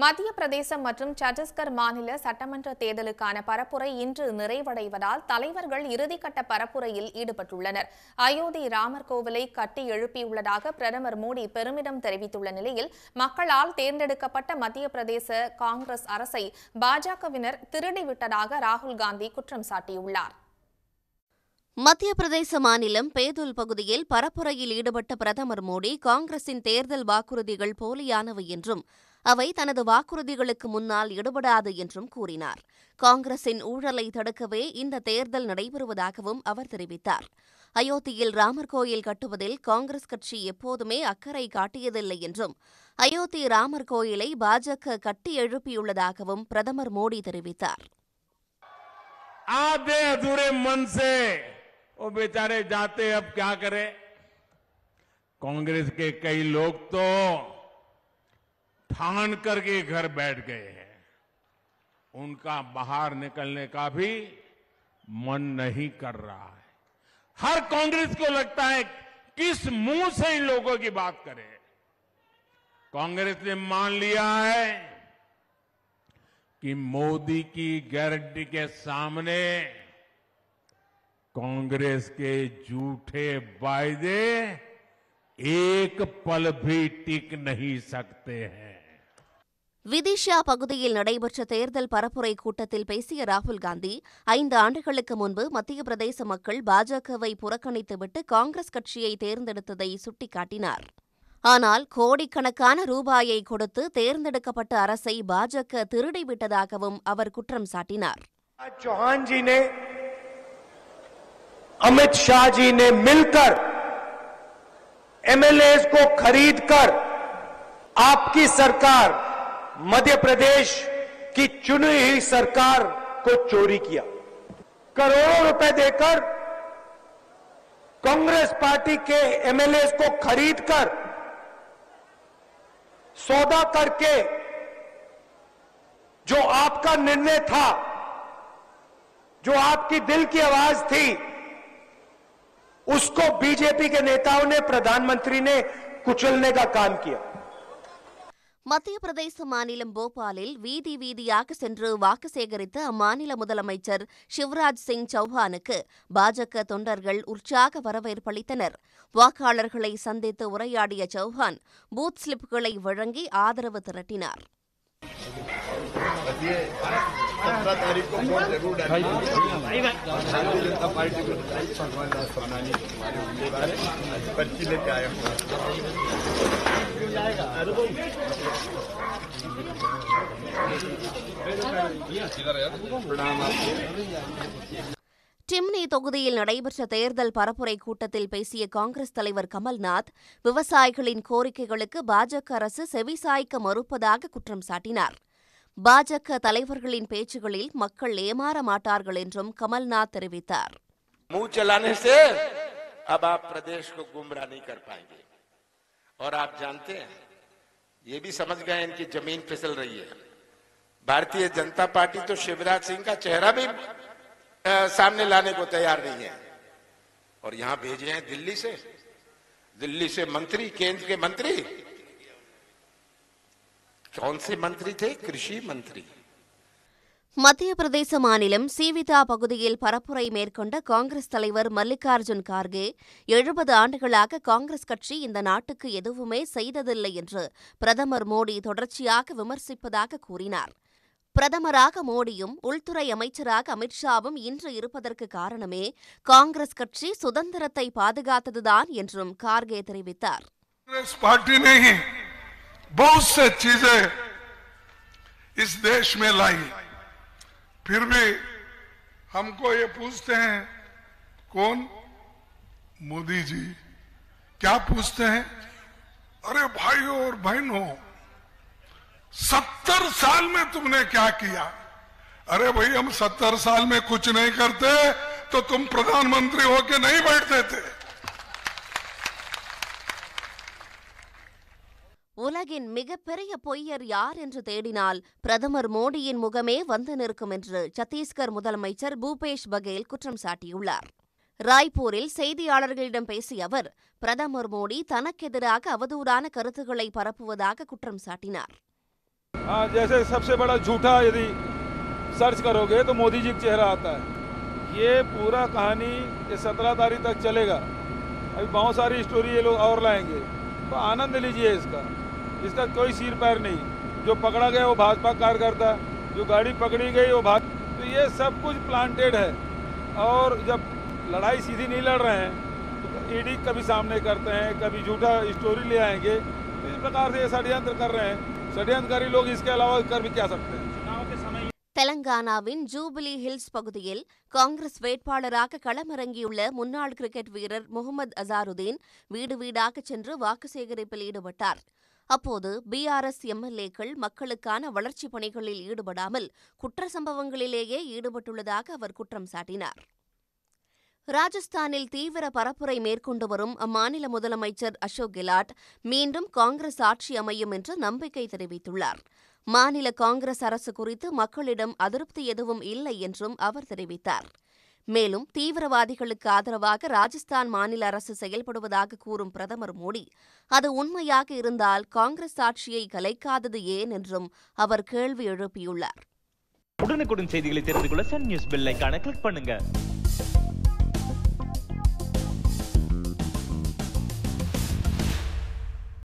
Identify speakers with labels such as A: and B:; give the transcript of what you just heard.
A: மத்திய பிரதேசம் மற்றும் சத்தீஸ்கர் மாநில சட்டமன்ற தேர்தலுக்கான பரப்புரை இன்று நிறைவடைவதால் தலைவர்கள் இறுதிக்கட்ட பரப்புரையில் ஈடுபட்டுள்ளனர் அயோத்தி ராமர் கோவிலை கட்டி எழுப்பியுள்ளதாக பிரதமர் மோடி பெருமிதம் தெரிவித்துள்ள நிலையில் மக்களால் தேர்ந்தெடுக்கப்பட்ட மத்திய பிரதேச காங்கிரஸ் அரசை பாஜகவினர் திருடிவிட்டதாக ராகுல் காந்தி குற்றம் சாட்டியுள்ளார் மத்திய பிரதேச மாநிலம் பேதுல் பகுதியில் பரப்புரையில் ஈடுபட்ட பிரதமர் மோடி காங்கிரசின் தேர்தல் வாக்குறுதிகள் போலியானவை என்றும் அவை தனது வாக்குறுதிகளுக்கு முன்னால் ஈடுபடாது என்றும் கூறினார் காங்கிரசின் ஊழலை தடுக்கவே இந்த தேர்தல் நடைபெறுவதாகவும் அவர் தெரிவித்தார் அயோத்தியில் ராமர் கோயில் கட்டுவதில் காங்கிரஸ் கட்சி எப்போதுமே அக்கறை காட்டியதில்லை என்றும் அயோத்தி ராமர் கோயிலை பாஜக கட்டி எழுப்பியுள்ளதாகவும் பிரதமர் மோடி தெரிவித்தார் आधे अधूरे मन से वो बेचारे जाते अब क्या करें कांग्रेस के कई लोग तो ठान करके घर बैठ गए हैं उनका बाहर निकलने का भी मन नहीं कर रहा है हर कांग्रेस को लगता है किस मुंह से इन लोगों की बात करें कांग्रेस ने मान लिया है कि मोदी की गारंटी के सामने कांग्रेस के झूठे वायदे एक पल भी टिक नहीं सकते हैं விதிஷா பகுதியில் நடைபெற்ற தேர்தல் பரப்புரை கூட்டத்தில் பேசிய ராகுல் காந்தி ஐந்து ஆண்டுகளுக்கு முன்பு மத்திய பிரதேச மக்கள் பாஜகவை புறக்கணித்துவிட்டு காங்கிரஸ் கட்சியை தேர்ந்தெடுத்ததை சுட்டிக்காட்டினார் ஆனால் கோடிக்கணக்கான ரூபாயை கொடுத்து தேர்ந்தெடுக்கப்பட்ட அரசை பாஜக திருடிவிட்டதாகவும் அவர் குற்றம் சாட்டினார் अमित शाह जी ने मिलकर एमएलए को खरीदकर आपकी सरकार मध्य प्रदेश की चुनी हुई सरकार को चोरी किया करोड़ों रुपए देकर कांग्रेस पार्टी के एमएलए को खरीदकर सौदा करके जो आपका निर्णय था जो आपकी दिल की आवाज थी उसको बीजेपी के नेताओं ने प्रधानमंत्री ने कुचलने का काम किया மத்திய பிரதேச மாநிலம் போபாலில் வீதி வீதியாக சென்று வாக்கு சேகரித்த அம்மாநில முதலமைச்சர் சிவராஜ் சிங் சௌஹானுக்கு பாஜக தொண்டர்கள் உற்சாக வரவேற்பளித்தனர் வாக்காளர்களை சந்தித்து உரையாடிய சௌஹான் பூத் ஸ்லிப்புகளை வழங்கி ஆதரவு திரட்டினார் டிம்னி தொகுதியில் நடைபெற்ற தேர்தல் பரப்புரை கூட்டத்தில் பேசிய காங்கிரஸ் தலைவர் கமல்நாத் விவசாயிகளின் கோரிக்கைகளுக்கு பாஜக அரசு செவிசாய்க்க மறுப்பதாக குற்றம் சாட்டினார் பாஜக தலைவர்களின் பேச்சுகளில் மக்கள் ஏமாற மாட்டார்கள் என்றும் கமல்நாத் தெரிவித்தார் मुंह चलाने से अब आप प्रदेश को गुमराह नहीं कर पाएंगे और आप जानते हैं ये भी समझ गए इनकी जमीन फिसल रही है भारतीय जनता पार्टी तो शिवराज सिंह का चेहरा भी आ, सामने लाने को तैयार नहीं है और यहां भेजे हैं दिल्ली से दिल्ली से मंत्री केंद्र के मंत्री कौन से मंत्री थे कृषि मंत्री மத்திய பிரதேச மாநிலம் சீவிதா பகுதியில் பரப்புரை மேற்கொண்ட காங்கிரஸ் தலைவர் மல்லிகார்ஜுன் கார்கே எழுபது ஆண்டுகளாக காங்கிரஸ் கட்சி இந்த நாட்டுக்கு எதுவுமே செய்ததில்லை என்று பிரதமர் மோடி தொடர்ச்சியாக விமர்சிப்பதாக கூறினார் பிரதமராக மோடியும் உள்துறை அமைச்சராக அமித்ஷாவும் இன்று இருப்பதற்கு காரணமே காங்கிரஸ் கட்சி சுதந்திரத்தை பாதுகாத்ததுதான் என்றும் கார்கே தெரிவித்தார் बहुत से चीजें इस देश में लाई फिर भी हमको ये पूछते हैं कौन मोदी जी क्या पूछते हैं अरे भाइयों और बहनों सत्तर साल में तुमने क्या किया अरे भाई हम सत्तर साल में कुछ नहीं करते तो तुम प्रधानमंत्री होके नहीं बैठते थे உலகின் மிகப்பெரிய பொய்யர் யார் என்று தேடினால் பிரதமர் மோடியின் முகமே வந்து நிற்கும் என்று சத்தீஸ்கர் முதலமைச்சர் பூபேஷ் பகேல் குற்றம் சாட்டியுள்ளார் ராய்ப்பூரில் செய்தியாளர்களிடம் பேசிய அவர் பிரதமர் மோடி தனக்கெதிராக அவதூறான கருத்துக்களை பரப்புவதாக குற்றம் சாட்டினார் जैसे सबसे बड़ा सर्च करोगे तो मोदी जी का चेहरा आता है ये पूरा कहानी ये सत्रह तारीख तक चलेगा अभी बहुत सारी स्टोरी ये लोग और लाएंगे तो आनंद लीजिए इसका इसका कोई सिर पैर नहीं जो पकड़ा गया वो भाजपा कार्यकर्ता जो गाड़ी पकड़ी गई वो भाज तो ये सब कुछ प्लांटेड है और जब लड़ाई सीधी नहीं लड़ रहे हैं तो ईडी कभी सामने करते हैं कभी झूठा स्टोरी ले आएंगे तो इस प्रकार से ये षड्यंत्र कर रहे हैं षड्यंत्रकारी लोग इसके अलावा कर भी क्या सकते हैं चुनाव के समय தெலங்கானாவின் ஜூபிலி ஹில்ஸ் பகுதியில் காங்கிரஸ் வேட்பாளராக களமிறங்கியுள்ள முன்னாள் கிரிக்கெட் வீரர் முகமது அசாருதீன் வீடு வீடாக சென்று வாக்கு சேகரிப்பில் ஈடுபட்டார் அப்போது பிஆர்எஸ் எம்எல்ஏக்கள் மக்களுக்கான வளர்ச்சிப் பணிகளில் ஈடுபடாமல் குற்ற சம்பவங்களிலேயே ஈடுபட்டுள்ளதாக அவர் குற்றம் சாட்டினார் ராஜஸ்தானில் தீவிர பரப்புரை மேற்கொண்டு வரும் அம்மாநில முதலமைச்சர் அசோக் கெலாட் மீண்டும் காங்கிரஸ் ஆட்சி அமையும் என்று நம்பிக்கை தெரிவித்துள்ளார் மாநில காங்கிரஸ் அரசு குறித்து மக்களிடம் அதிருப்தி எதுவும் இல்லை என்றும் அவர் தெரிவித்தார் மேலும் தீவிரவாதிகளுக்கு ஆதரவாக ராஜஸ்தான் மாநில அரசு செயல்படுவதாக கூறும் பிரதமர் மோடி அது உண்மையாக இருந்தால் காங்கிரஸ் ஆட்சியை கலைக்காதது ஏன் என்றும் அவர் கேள்வி எழுப்பியுள்ளார் உடனுக்குடன் செய்திகளை தெரிந்து கொள்ள சன் நியூஸ் கிளிக் பண்ணுங்க